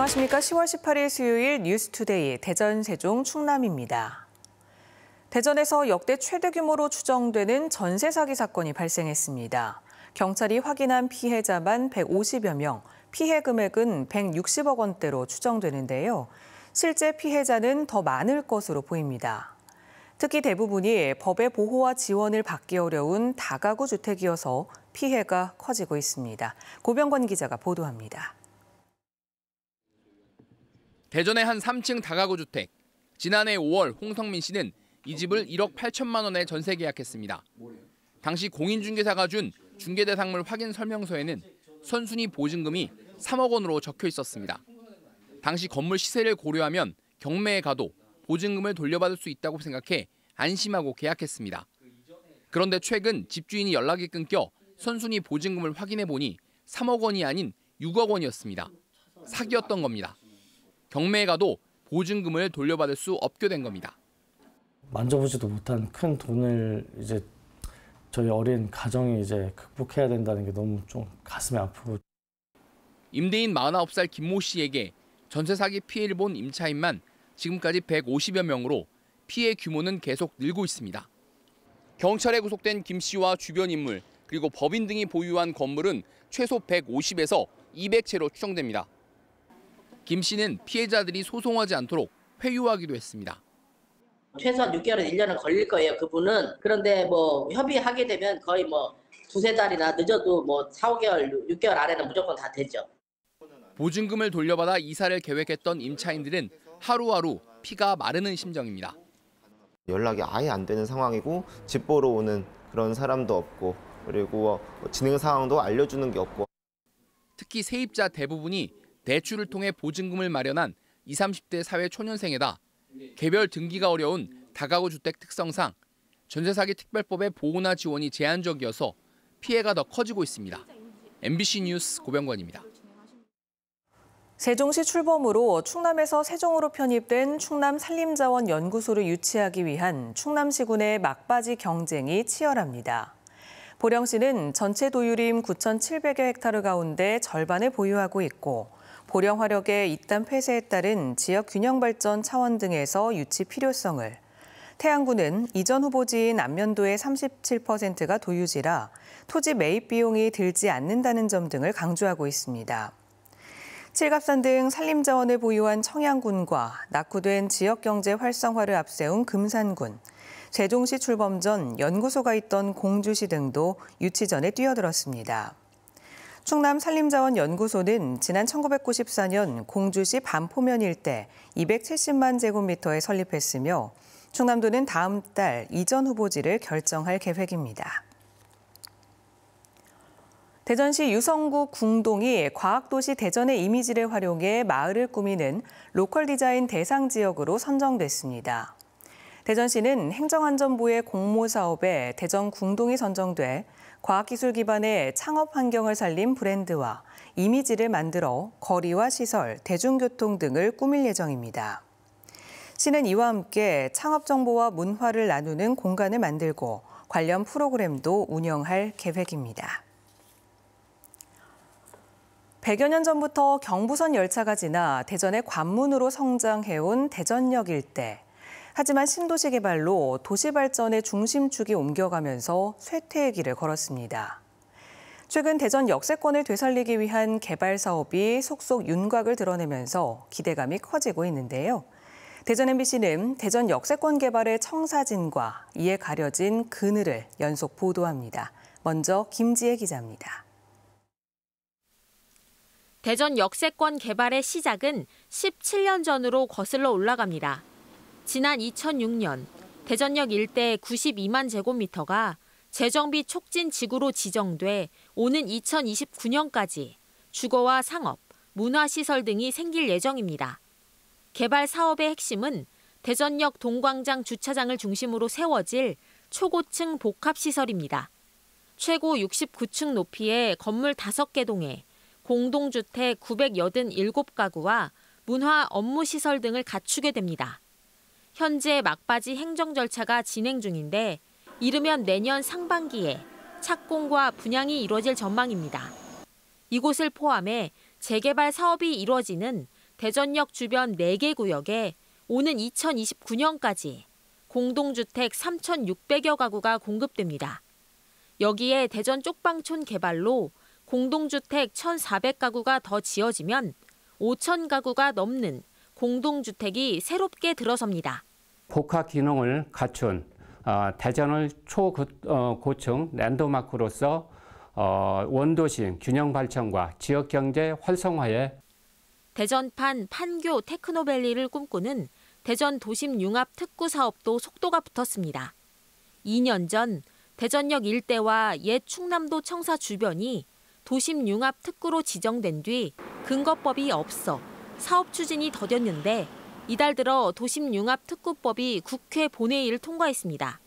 안녕하십니까. 10월 18일 수요일 뉴스투데이 대전 세종 충남입니다. 대전에서 역대 최대 규모로 추정되는 전세 사기 사건이 발생했습니다. 경찰이 확인한 피해자만 150여 명, 피해 금액은 160억 원대로 추정되는데요. 실제 피해자는 더 많을 것으로 보입니다. 특히 대부분이 법의 보호와 지원을 받기 어려운 다가구 주택이어서 피해가 커지고 있습니다. 고병권 기자가 보도합니다. 대전의 한 3층 다가구 주택. 지난해 5월 홍성민 씨는 이 집을 1억 8천만 원에 전세 계약했습니다. 당시 공인중개사가 준 중개대상물 확인 설명서에는 선순위 보증금이 3억 원으로 적혀 있었습니다. 당시 건물 시세를 고려하면 경매에 가도 보증금을 돌려받을 수 있다고 생각해 안심하고 계약했습니다. 그런데 최근 집주인이 연락이 끊겨 선순위 보증금을 확인해 보니 3억 원이 아닌 6억 원이었습니다. 사기였던 겁니다. 경매에 가도 보증금을 돌려받을 수 없게 된 겁니다. 만져보지도 못한 큰 돈을 이제 저희 어린 가정이 이제 극복해야 된다는 게 너무 좀 가슴이 아프고 임대인 49살 김 모 씨에게 전세 사기 피해를 본 임차인만 지금까지 150여 명으로 피해 규모는 계속 늘고 있습니다. 경찰에 구속된 김 씨와 주변 인물 그리고 법인 등이 보유한 건물은 최소 150에서 200채로 추정됩니다. 김 씨는 피해자들이 소송하지 않도록 회유하기도 했습니다. 최소한 6개월 1년은 걸릴 거예요. 그분은 그런데 뭐 협의하게 되면 거의 뭐 두세 달이나 늦어도 뭐 4, 5개월, 6개월 안에는 무조건 다 되죠. 보증금을 돌려받아 이사를 계획했던 임차인들은 하루하루 피가 마르는 심정입니다. 연락이 아예 안 되는 상황이고 집 보러 오는 그런 사람도 없고 그리고 진행 뭐 상황도 알려주는 게 없고 특히 세입자 대부분이 대출을 통해 보증금을 마련한 20, 30대 사회 초년생에다 개별 등기가 어려운 다가구 주택 특성상 전세 사기 특별법의 보호나 지원이 제한적이어서 피해가 더 커지고 있습니다. MBC 뉴스 고병관입니다. 세종시 출범으로 충남에서 세종으로 편입된 충남 산림자원 연구소를 유치하기 위한 충남시군의 막바지 경쟁이 치열합니다. 보령시는 전체 도유림 9,700여 헥타르 가운데 절반을 보유하고 있고 보령 화력의 잇단 폐쇄에 따른 지역 균형 발전 차원 등에서 유치 필요성을, 태양군은 이전 후보지인 안면도의 37%가 도유지라 토지 매입 비용이 들지 않는다는 점 등을 강조하고 있습니다. 칠갑산 등 산림자원을 보유한 청양군과 낙후된 지역경제 활성화를 앞세운 금산군, 제종시 출범 전 연구소가 있던 공주시 등도 유치전에 뛰어들었습니다. 충남 산림자원연구소는 지난 1994년 공주시 반포면 일대 270만 제곱미터에 설립했으며 충남도는 다음 달 이전 후보지를 결정할 계획입니다. 대전시 유성구 궁동이 과학도시 대전의 이미지를 활용해 마을을 꾸미는 로컬 디자인 대상 지역으로 선정됐습니다. 대전시는 행정안전부의 공모 사업에 대전 궁동이 선정돼 과학기술 기반의 창업 환경을 살린 브랜드와 이미지를 만들어 거리와 시설, 대중교통 등을 꾸밀 예정입니다. 시는 이와 함께 창업 정보와 문화를 나누는 공간을 만들고 관련 프로그램도 운영할 계획입니다. 100여 년 전부터 경부선 열차가 지나 대전의 관문으로 성장해온 대전역 일대. 하지만 신도시 개발로 도시 발전의 중심축이 옮겨가면서 쇠퇴의 길을 걸었습니다. 최근 대전 역세권을 되살리기 위한 개발 사업이 속속 윤곽을 드러내면서 기대감이 커지고 있는데요. 대전 MBC는 대전 역세권 개발의 청사진과 이에 가려진 그늘을 연속 보도합니다. 먼저 김지혜 기자입니다. 대전 역세권 개발의 시작은 17년 전으로 거슬러 올라갑니다. 지난 2006년 대전역 일대 의 92만 제곱미터가 재정비 촉진 지구로 지정돼 오는 2029년까지 주거와 상업, 문화시설 등이 생길 예정입니다. 개발 사업의 핵심은 대전역 동광장 주차장을 중심으로 세워질 초고층 복합시설입니다. 최고 69층 높이의 건물 5개 동에 공동주택 987가구와 문화 업무시설 등을 갖추게 됩니다. 현재 막바지 행정 절차가 진행 중인데 이르면 내년 상반기에 착공과 분양이 이뤄질 전망입니다. 이곳을 포함해 재개발 사업이 이뤄지는 대전역 주변 4개 구역에 오는 2029년까지 공동주택 3,600여 가구가 공급됩니다. 여기에 대전 쪽방촌 개발로 공동주택 1,400가구가 더 지어지면 5,000가구가 넘는 공동주택이 새롭게 들어섭니다. 복합 기능을 갖춘 어, 대전을 초고층 어, 랜드마크로서 어, 원도심 균형 발전과 지역 경제 활성화에 대전판 판교 테크노밸리를 꿈꾸는 대전 도심 융합 특구 사업도 속도가 붙었습니다. 2년 전 대전역 일대와 옛 충남도 청사 주변이 도심 융합 특구로 지정된 뒤 근거법이 없어 사업 추진이 더뎠는데 이달 들어 도심 융합 특구법이 국회 본회의를 통과했습니다.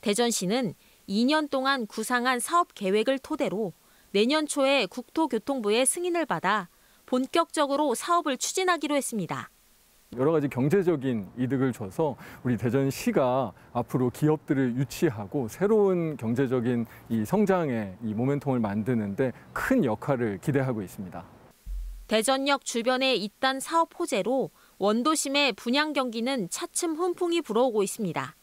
대전시는 2년 동안 구상한 사업 계획을 토대로 내년 초에 국토교통부의 승인을 받아 본격적으로 사업을 추진하기로 했습니다. 여러 가지 경제적인 이득을 줘서 우리 대전시가 앞으로 기업들을 유치하고 새로운 경제적인 이 성장의 이 모멘텀을 만드는데 큰 역할을 기대하고 있습니다. 대전역 주변에 잇단 사업 호재로 원도심의 분양 경기는 차츰 훈풍이 불어오고 있습니다.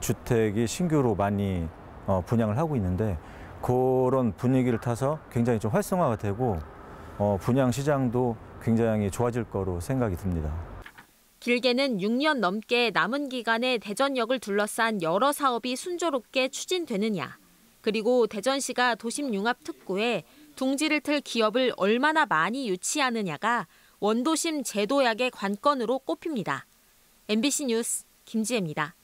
주택이 신규로 많이 어, 분양을 하고 있는데 그런 분위기를 타서 굉장히 좀 활성화가 되고 어, 분양 시장도 굉장히 좋아질 거로 생각이 듭니다. 길게는 6년 넘게 남은 기간에 대전역을 둘러싼 여러 사업이 순조롭게 추진되느냐, 그리고 대전시가 도심 융합 특구에 둥지를 틀 기업을 얼마나 많이 유치하느냐가 원도심 제도약의 관건으로 꼽힙니다. MBC 뉴스 김지혜입니다.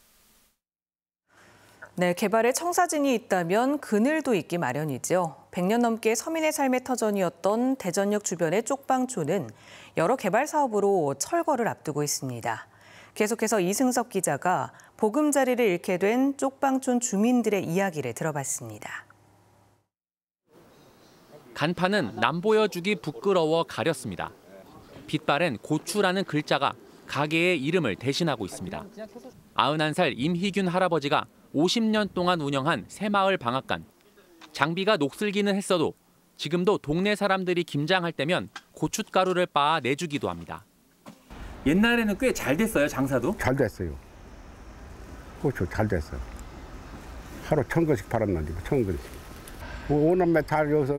네, 개발에 청사진이 있다면 그늘도 있기 마련이죠. 100년 넘게 서민의 삶의 터전이었던 대전역 주변의 쪽방촌은 여러 개발 사업으로 철거를 앞두고 있습니다. 계속해서 이승섭 기자가 보금자리를 잃게 된 쪽방촌 주민들의 이야기를 들어봤습니다. 간판은 남보여주기 부끄러워 가렸습니다. 빛발엔 고추라는 글자가 가게의 이름을 대신하고 있습니다. 91살 임희균 할아버지가 50년 동안 운영한 새마을 방앗간. 장비가 녹슬기는 했어도 지금도 동네 사람들이 김장할 때면 고춧가루를 빻아 내주기도 합니다. 옛날에는 꽤 잘 됐어요, 장사도? 잘 됐어요. 고추 잘 됐어요. 하루 천 건씩 팔았는데, 천 건씩. 오남매 다 여기서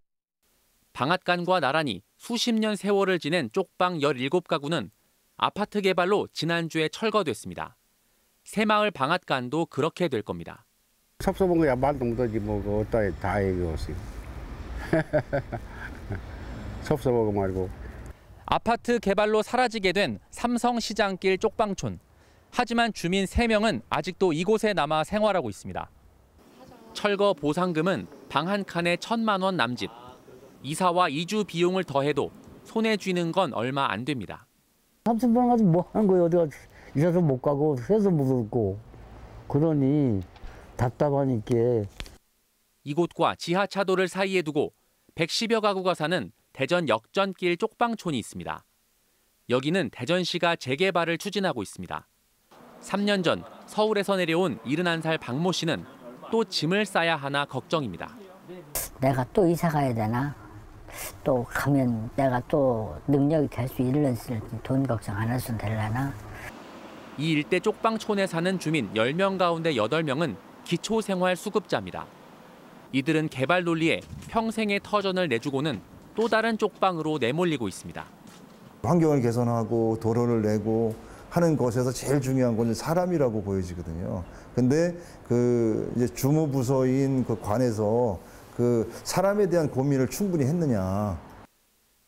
방앗간과 나란히 수십 년 세월을 지낸 쪽방 17가구는 아파트 개발로 지난주에 철거됐습니다. 새마을 방앗간도 그렇게 될 겁니다. 섭섭한 거야 말동도지 뭐 그 어따 다얘기했어 섭섭하고 말고. 아파트 개발로 사라지게 된 삼성시장길 쪽방촌. 하지만 주민 3명은 아직도 이곳에 남아 생활하고 있습니다. 철거 보상금은 방 한 칸에 천만 원 남짓, 이사와 이주 비용을 더해도 손에 쥐는 건 얼마 안 됩니다. 삼천 원 가지고 뭐 하는 거예요? 어디가 이사도 못 가고 새도 못 얻고 그러니 답답하니까. 이곳과 지하차도를 사이에 두고 110여 가구가 사는 대전 역전길 쪽방촌이 있습니다. 여기는 대전시가 재개발을 추진하고 있습니다. 3년 전 서울에서 내려온 71살 박모 씨는 또 짐을 싸야 하나 걱정입니다. 내가 또 이사 가야 되나? 또 가면 내가 또 능력이 될 수 있을지 돈 걱정 안 해서 될라나. 이 일대 쪽방촌에 사는 주민 10명 가운데 8명은 기초생활수급자입니다. 이들은 개발 논리에 평생의 터전을 내주고는 또 다른 쪽방으로 내몰리고 있습니다. 환경을 개선하고 도로를 내고 하는 것에서 제일 중요한 건 사람이라고 보여지거든요. 근데 그 이제 주무 부서인 그 관에서 그 사람에 대한 고민을 충분히 했느냐.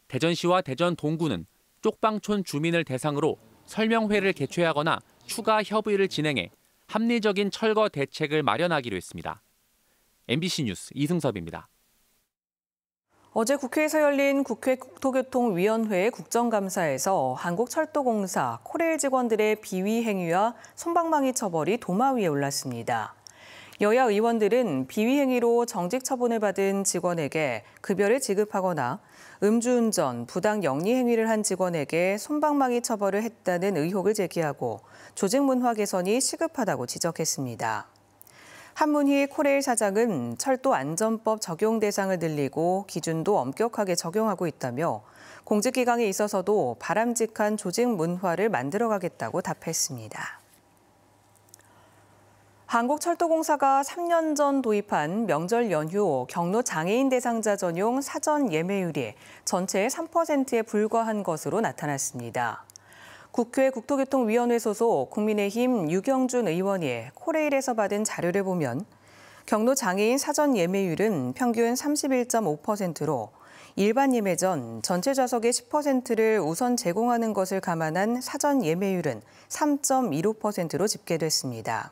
대전시와 대전 동구는 쪽방촌 주민을 대상으로 설명회를 개최하거나 추가 협의를 진행해 합리적인 철거 대책을 마련하기로 했습니다. MBC 뉴스 이승섭입니다. 어제 국회에서 열린 국회 국토교통위원회 국정감사에서 한국철도공사 코레일 직원들의 비위 행위와 손방망이 처벌이 도마 위에 올랐습니다. 여야 의원들은 비위 행위로 정직 처분을 받은 직원에게 급여를 지급하거나 음주운전, 부당 영리 행위를 한 직원에게 손방망이 처벌을 했다는 의혹을 제기하고 조직 문화 개선이 시급하다고 지적했습니다. 한문희 코레일 사장은 철도 안전법 적용 대상을 늘리고 기준도 엄격하게 적용하고 있다며 공직기강에 있어서도 바람직한 조직 문화를 만들어가겠다고 답했습니다. 한국철도공사가 3년 전 도입한 명절 연휴 경로 장애인 대상자 전용 사전 예매율이 전체의 3%에 불과한 것으로 나타났습니다. 국회 국토교통위원회 소속 국민의힘 유경준 의원이 코레일에서 받은 자료를 보면 경로 장애인 사전 예매율은 평균 31.5%로 일반 예매 전 전체 좌석의 10%를 우선 제공하는 것을 감안한 사전 예매율은 3.15%로 집계됐습니다.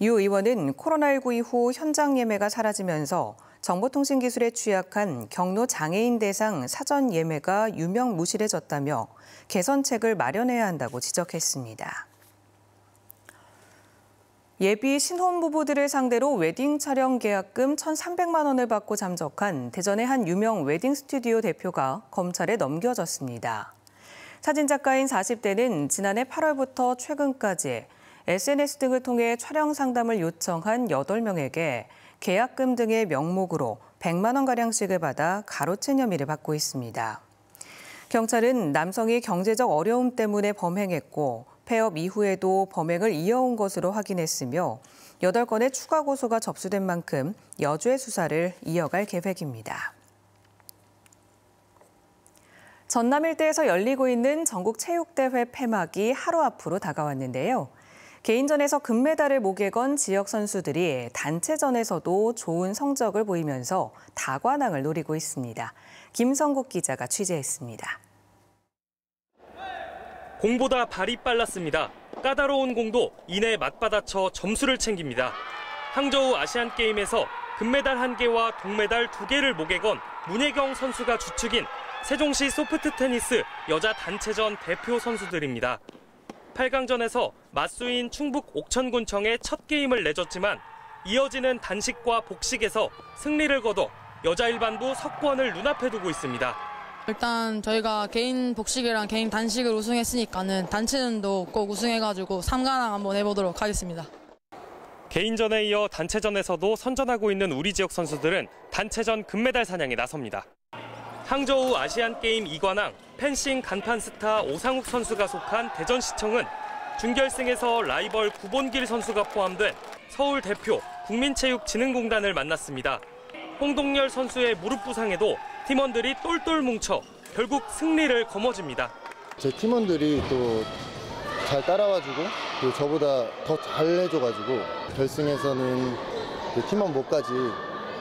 유 의원은 코로나19 이후 현장 예매가 사라지면서 정보통신 기술에 취약한 경로 장애인 대상 사전 예매가 유명 무실해졌다며 개선책을 마련해야 한다고 지적했습니다. 예비 신혼부부들을 상대로 웨딩 촬영 계약금 1,300만 원을 받고 잠적한 대전의 한 유명 웨딩 스튜디오 대표가 검찰에 넘겨졌습니다. 사진작가인 40대는 지난해 8월부터 최근까지 SNS 등을 통해 촬영 상담을 요청한 8명에게 계약금 등의 명목으로 100만 원가량씩을 받아 가로챈 혐의를 받고 있습니다. 경찰은 남성이 경제적 어려움 때문에 범행했고 폐업 이후에도 범행을 이어온 것으로 확인했으며 8건의 추가 고소가 접수된 만큼 여주의 수사를 이어갈 계획입니다. 전남 일대에서 열리고 있는 전국 체육대회 폐막이 하루 앞으로 다가왔는데요. 개인전에서 금메달을 목에 건 지역 선수들이 단체전에서도 좋은 성적을 보이면서 다관왕을 노리고 있습니다. 김성국 기자가 취재했습니다. 공보다 발이 빨랐습니다. 까다로운 공도 이내 맞받아쳐 점수를 챙깁니다. 항저우 아시안게임에서 금메달 1개와 동메달 2개를 목에 건 문혜경 선수가 주축인 세종시 소프트 테니스 여자 단체전 대표 선수들입니다. 8강전에서 맞수인 충북 옥천군청에 첫 게임을 내줬지만 이어지는 단식과 복식에서 승리를 거둬 여자 일반부 석권을 눈앞에 두고 있습니다. 일단 저희가 개인 복식이랑 개인 단식을 우승했으니까는 단체전도 꼭 우승해가지고 3관왕 한번 해보도록 하겠습니다. 개인전에 이어 단체전에서도 선전하고 있는 우리 지역 선수들은 단체전 금메달 사냥에 나섭니다. 항저우 아시안게임 2관왕 펜싱 간판 스타 오상욱 선수가 속한 대전시청은 준결승에서 라이벌 구본길 선수가 포함된 서울 대표 국민체육진흥공단을 만났습니다. 홍동열 선수의 무릎 부상에도 팀원들이 똘똘 뭉쳐 결국 승리를 거머쥡니다. 제 팀원들이 또 잘 따라와주고 저보다 더 잘해줘가지고 결승에서는 그 팀원 몫까지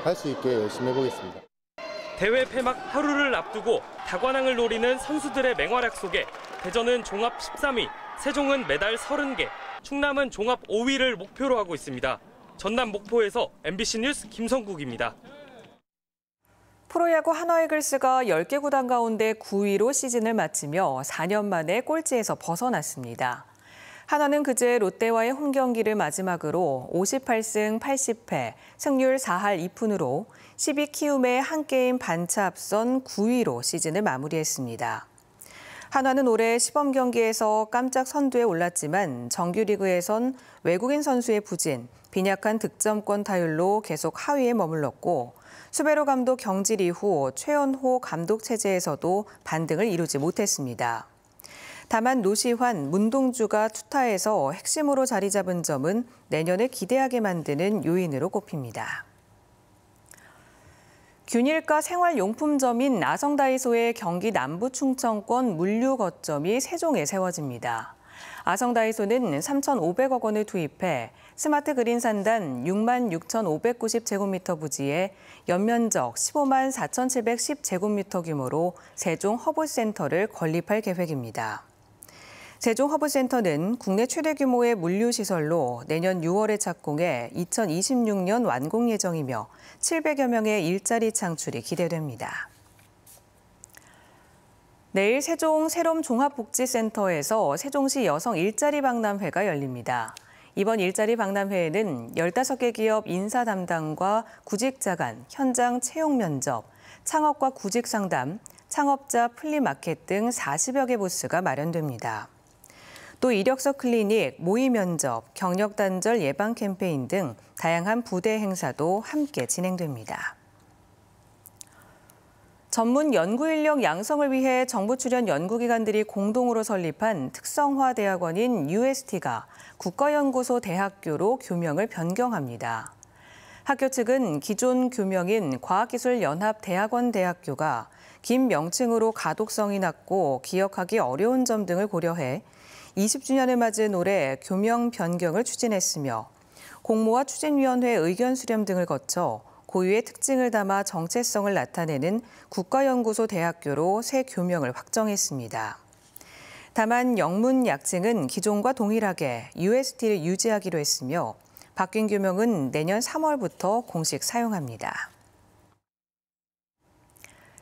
할 수 있게 열심히 해보겠습니다. 대회 폐막 하루를 앞두고 다관왕을 노리는 선수들의 맹활약 속에 대전은 종합 13위, 세종은 메달 30개, 충남은 종합 5위를 목표로 하고 있습니다. 전남 목포에서 MBC 뉴스 김성국입니다. 프로야구 한화이글스가 10개 구단 가운데 9위로 시즌을 마치며 4년 만에 꼴찌에서 벗어났습니다. 한화는 그제 롯데와의 홈 경기를 마지막으로 58승 80패, 승률 4할 2푼으로 12키움에 한 게임 반차 앞선 9위로 시즌을 마무리했습니다. 한화는 올해 시범 경기에서 깜짝 선두에 올랐지만 정규리그에선 외국인 선수의 부진, 빈약한 득점권 타율로 계속 하위에 머물렀고 수베로 감독 경질 이후 최연호 감독 체제에서도 반등을 이루지 못했습니다. 다만 노시환, 문동주가 투타에서 핵심으로 자리 잡은 점은 내년에 기대하게 만드는 요인으로 꼽힙니다. 균일가 생활용품점인 아성다이소의 경기 남부 충청권 물류 거점이 세종에 세워집니다. 아성다이소는 3,500억 원을 투입해 스마트 그린 산단 6만 6,590제곱미터 부지에 연면적 15만 4,710제곱미터 규모로 세종 허브센터를 건립할 계획입니다. 제조허브센터는 국내 최대 규모의 물류시설로 내년 6월에 착공해 2026년 완공 예정이며 700여 명의 일자리 창출이 기대됩니다. 내일 세종 세롬 종합복지센터에서 세종시 여성 일자리 박람회가 열립니다. 이번 일자리 박람회에는 15개 기업 인사 담당과 구직자 간 현장 채용 면접, 창업과 구직 상담, 창업자 플리마켓 등 40여 개 부스가 마련됩니다. 또 이력서 클리닉, 모의 면접, 경력 단절 예방 캠페인 등 다양한 부대 행사도 함께 진행됩니다. 전문 연구 인력 양성을 위해 정부 출연 연구기관들이 공동으로 설립한 특성화 대학원인 UST가 국가연구소 대학교로 교명을 변경합니다. 학교 측은 기존 교명인 과학기술연합대학원 대학교가 긴 명칭으로 가독성이 낮고 기억하기 어려운 점 등을 고려해 20주년을 맞은 올해 교명 변경을 추진했으며 공모와 추진위원회 의견 수렴 등을 거쳐 고유의 특징을 담아 정체성을 나타내는 국가연구소 대학교로 새 교명을 확정했습니다. 다만 영문 약칭은 기존과 동일하게 UST를 유지하기로 했으며 바뀐 교명은 내년 3월부터 공식 사용합니다.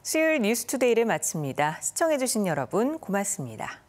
수요일 뉴스투데이를 마칩니다. 시청해주신 여러분 고맙습니다.